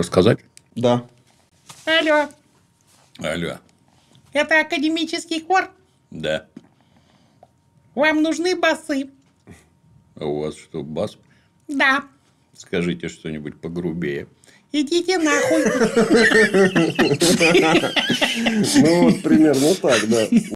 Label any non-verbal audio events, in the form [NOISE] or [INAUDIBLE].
рассказать? Да. Алло. Алло. Это академический хор? Да. Вам нужны басы? А у вас что, бас? Да. Скажите что-нибудь погрубее. Идите нахуй. [LAUGHS] Ну, вот примерно так, да.